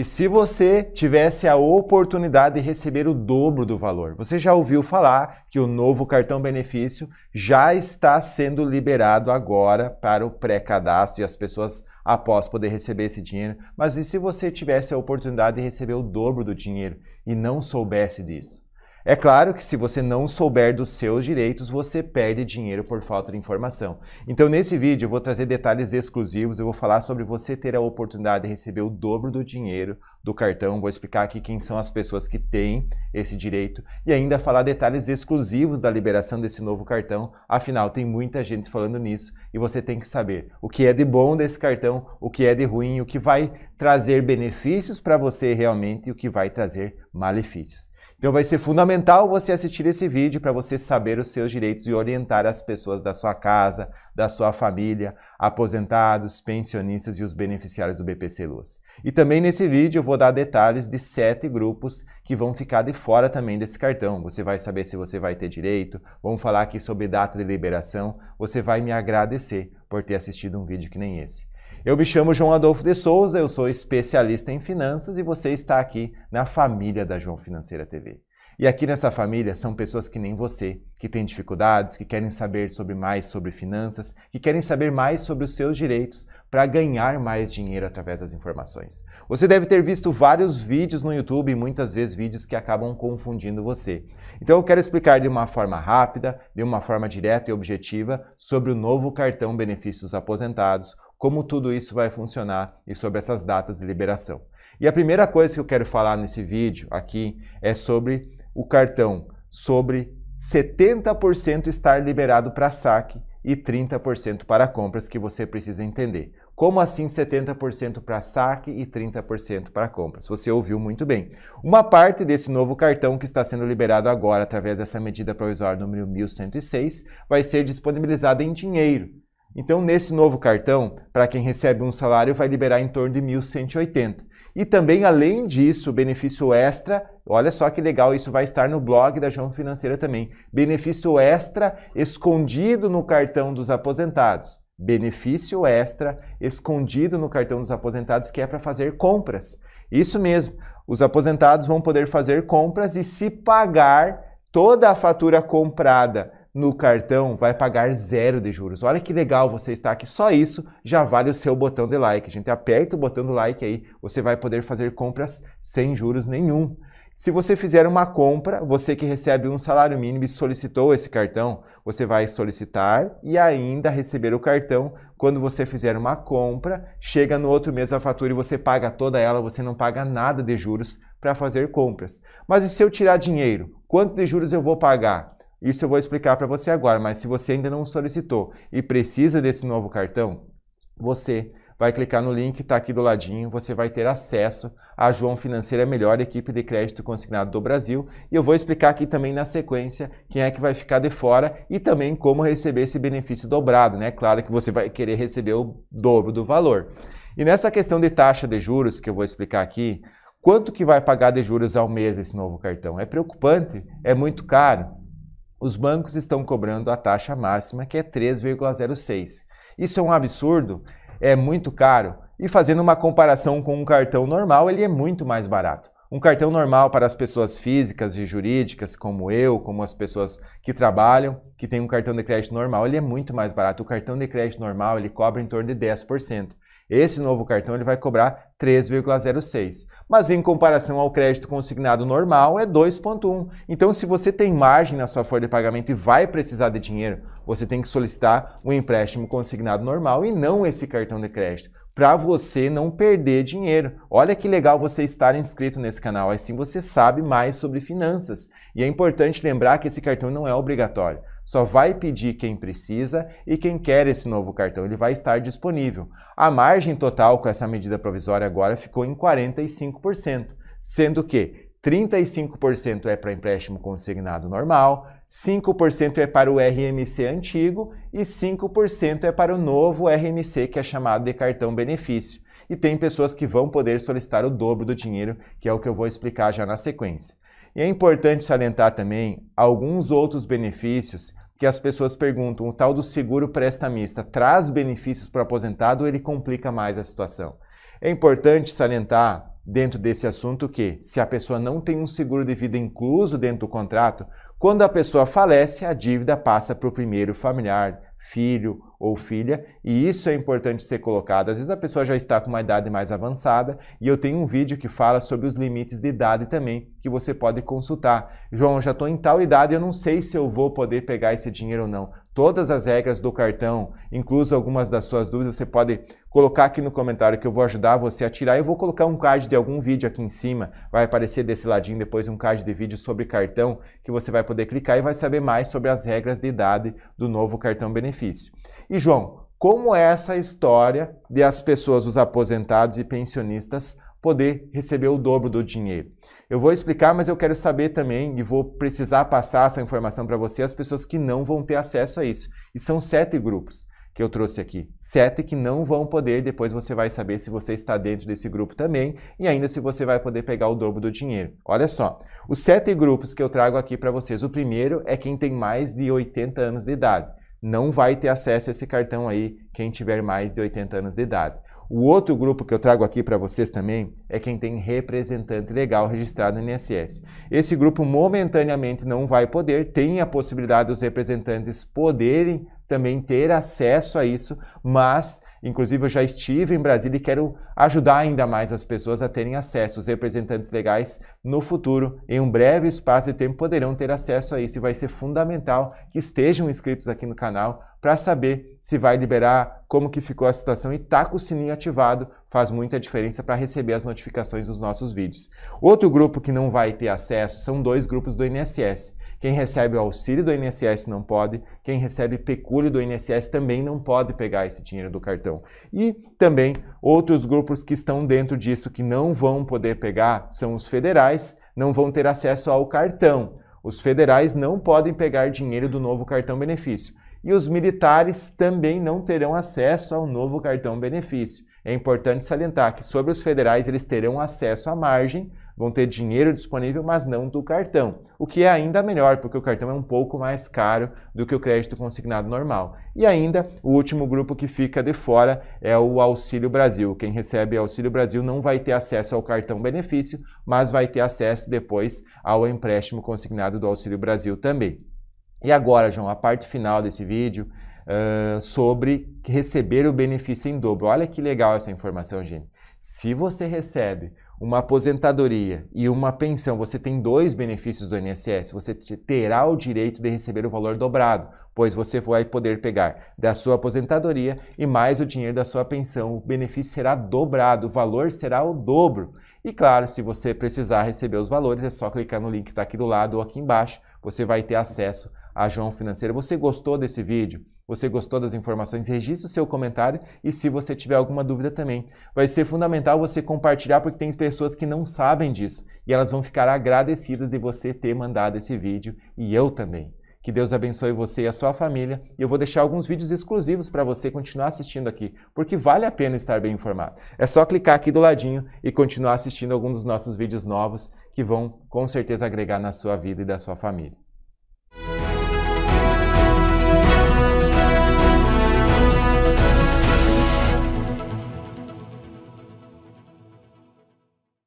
E se você tivesse a oportunidade de receber o dobro do valor? Você já ouviu falar que o novo cartão benefício já está sendo liberado agora para o pré-cadastro e as pessoas após poder receber esse dinheiro. Mas e se você tivesse a oportunidade de receber o dobro do dinheiro e não soubesse disso? É claro que se você não souber dos seus direitos, você perde dinheiro por falta de informação. Então, nesse vídeo, eu vou trazer detalhes exclusivos, eu vou falar sobre você ter a oportunidade de receber o dobro do dinheiro do cartão, vou explicar aqui quem são as pessoas que têm esse direito e ainda falar detalhes exclusivos da liberação desse novo cartão. Afinal, tem muita gente falando nisso e você tem que saber o que é de bom desse cartão, o que é de ruim, o que vai trazer benefícios para você realmente e o que vai trazer malefícios. Então vai ser fundamental você assistir esse vídeo para você saber os seus direitos e orientar as pessoas da sua casa, da sua família, aposentados, pensionistas e os beneficiários do BPC Luz. E também nesse vídeo eu vou dar detalhes de sete grupos que vão ficar de fora também desse cartão. Você vai saber se você vai ter direito, vamos falar aqui sobre data de liberação, você vai me agradecer por ter assistido um vídeo que nem esse. Eu me chamo João Adolfo de Souza, eu sou especialista em finanças e você está aqui na família da João Financeira TV. E aqui nessa família são pessoas que nem você, que têm dificuldades, que querem saber sobre mais sobre finanças, que querem saber mais sobre os seus direitos para ganhar mais dinheiro através das informações. Você deve ter visto vários vídeos no YouTube e muitas vezes vídeos que acabam confundindo você. Então eu quero explicar de uma forma rápida, de uma forma direta e objetiva sobre o novo cartão benefícios aposentados, como tudo isso vai funcionar e sobre essas datas de liberação. E a primeira coisa que eu quero falar nesse vídeo aqui é sobre o cartão, sobre 70% estar liberado para saque e 30% para compras que você precisa entender. Como assim 70% para saque e 30% para compras? Você ouviu muito bem. Uma parte desse novo cartão que está sendo liberado agora através dessa medida provisória número 1106 vai ser disponibilizada em dinheiro. Então, nesse novo cartão, para quem recebe um salário, vai liberar em torno de 1.180. E também, além disso, benefício extra, olha só que legal, isso vai estar no blog da João Financeira também. Benefício extra escondido no cartão dos aposentados. Benefício extra escondido no cartão dos aposentados que é para fazer compras. Isso mesmo, os aposentados vão poder fazer compras e se pagar toda a fatura comprada no cartão vai pagar zero de juros. Olha que legal você estar aqui. Só isso já vale o seu botão de like. A gente aperta o botão do like aí, você vai poder fazer compras sem juros nenhum. Se você fizer uma compra, você que recebe um salário mínimo e solicitou esse cartão, você vai solicitar e ainda receber o cartão. Quando você fizer uma compra, chega no outro mês a fatura e você paga toda ela, você não paga nada de juros para fazer compras. Mas e se eu tirar dinheiro? Quanto de juros eu vou pagar? Isso eu vou explicar para você agora, mas se você ainda não solicitou e precisa desse novo cartão, você vai clicar no link que está aqui do ladinho, você vai ter acesso à João Financeira, a melhor equipe de crédito consignado do Brasil. E eu vou explicar aqui também na sequência quem é que vai ficar de fora e também como receber esse benefício dobrado, né? Claro que você vai querer receber o dobro do valor. E nessa questão de taxa de juros que eu vou explicar aqui, quanto que vai pagar de juros ao mês esse novo cartão? É preocupante? É muito caro? os bancos estão cobrando a taxa máxima, que é 3,06. Isso é um absurdo, é muito caro. E fazendo uma comparação com um cartão normal, ele é muito mais barato. Um cartão normal para as pessoas físicas e jurídicas, como eu, como as pessoas que trabalham, que tem um cartão de crédito normal, ele é muito mais barato. O cartão de crédito normal, ele cobra em torno de 10%. Esse novo cartão ele vai cobrar 3,06. Mas em comparação ao crédito consignado normal é 2,1. Então, se você tem margem na sua folha de pagamento e vai precisar de dinheiro, você tem que solicitar um empréstimo consignado normal e não esse cartão de crédito, para você não perder dinheiro. Olha que legal você estar inscrito nesse canal, assim você sabe mais sobre finanças. E é importante lembrar que esse cartão não é obrigatório. Só vai pedir quem precisa e quem quer esse novo cartão, ele vai estar disponível. A margem total com essa medida provisória agora ficou em 45%, sendo que 35% é para empréstimo consignado normal, 5% é para o RMC antigo e 5% é para o novo RMC, que é chamado de cartão benefício. E tem pessoas que vão poder solicitar o dobro do dinheiro, que é o que eu vou explicar já na sequência. E é importante salientar também alguns outros benefícios que as pessoas perguntam: o tal do seguro prestamista traz benefícios para o aposentado ou ele complica mais a situação? É importante salientar dentro desse assunto que, se a pessoa não tem um seguro de vida incluso dentro do contrato, quando a pessoa falece, a dívida passa para o primeiro familiar, filho ou filha, e isso é importante ser colocado. Às vezes a pessoa já está com uma idade mais avançada, e eu tenho um vídeo que fala sobre os limites de idade também, que você pode consultar. João, já estou em tal idade, eu não sei se eu vou poder pegar esse dinheiro ou não. Todas as regras do cartão, incluso algumas das suas dúvidas, você pode colocar aqui no comentário que eu vou ajudar você a tirar. Eu vou colocar um card de algum vídeo aqui em cima, vai aparecer desse ladinho depois um card de vídeo sobre cartão que você vai poder clicar e vai saber mais sobre as regras de idade do novo cartão benefício benefício. E João, como é essa história de as pessoas, os aposentados e pensionistas, poder receber o dobro do dinheiro? Eu vou explicar, mas eu quero saber também e vou precisar passar essa informação para você as pessoas que não vão ter acesso a isso. E são sete grupos que eu trouxe aqui. Sete que não vão poder, depois você vai saber se você está dentro desse grupo também e ainda se você vai poder pegar o dobro do dinheiro. Olha só, os sete grupos que eu trago aqui para vocês. O primeiro é quem tem mais de 80 anos de idade não vai ter acesso a esse cartão aí quem tiver mais de 80 anos de idade. O outro grupo que eu trago aqui para vocês também é quem tem representante legal registrado no INSS. Esse grupo momentaneamente não vai poder, tem a possibilidade dos representantes poderem também ter acesso a isso, mas inclusive eu já estive em Brasília e quero ajudar ainda mais as pessoas a terem acesso. Os representantes legais no futuro, em um breve espaço de tempo, poderão ter acesso a isso e vai ser fundamental que estejam inscritos aqui no canal para saber se vai liberar, como que ficou a situação e tá com o sininho ativado, faz muita diferença para receber as notificações dos nossos vídeos. Outro grupo que não vai ter acesso são dois grupos do INSS. Quem recebe o auxílio do INSS não pode, quem recebe pecúlio do INSS também não pode pegar esse dinheiro do cartão. E também outros grupos que estão dentro disso que não vão poder pegar são os federais, não vão ter acesso ao cartão. Os federais não podem pegar dinheiro do novo cartão benefício. E os militares também não terão acesso ao novo cartão benefício. É importante salientar que sobre os federais eles terão acesso à margem, vão ter dinheiro disponível, mas não do cartão. O que é ainda melhor, porque o cartão é um pouco mais caro do que o crédito consignado normal. E ainda, o último grupo que fica de fora é o Auxílio Brasil. Quem recebe Auxílio Brasil não vai ter acesso ao cartão benefício, mas vai ter acesso depois ao empréstimo consignado do Auxílio Brasil também. E agora, João, a parte final desse vídeo uh, sobre receber o benefício em dobro. Olha que legal essa informação, gente. Se você recebe uma aposentadoria e uma pensão, você tem dois benefícios do INSS. Você terá o direito de receber o valor dobrado, pois você vai poder pegar da sua aposentadoria e mais o dinheiro da sua pensão. O benefício será dobrado, o valor será o dobro. E claro, se você precisar receber os valores, é só clicar no link que está aqui do lado ou aqui embaixo. Você vai ter acesso a João Financeiro. Você gostou desse vídeo? você gostou das informações, registre o seu comentário e se você tiver alguma dúvida também. Vai ser fundamental você compartilhar porque tem pessoas que não sabem disso e elas vão ficar agradecidas de você ter mandado esse vídeo e eu também. Que Deus abençoe você e a sua família. E eu vou deixar alguns vídeos exclusivos para você continuar assistindo aqui, porque vale a pena estar bem informado. É só clicar aqui do ladinho e continuar assistindo alguns dos nossos vídeos novos que vão com certeza agregar na sua vida e da sua família.